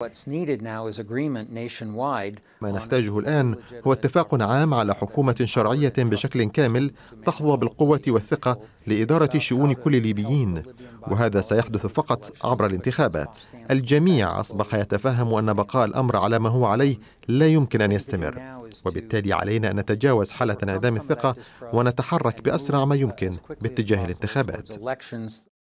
ما نحتاجه الآن هو اتفاق عام على حكومة شرعية بشكل كامل تحظى بالقوة والثقة لإدارة شؤون كل الليبيين وهذا سيحدث فقط عبر الانتخابات الجميع أصبح يتفهم أن بقاء الأمر على ما هو عليه لا يمكن أن يستمر وبالتالي علينا أن نتجاوز حالة انعدام الثقة ونتحرك بأسرع ما يمكن باتجاه الانتخابات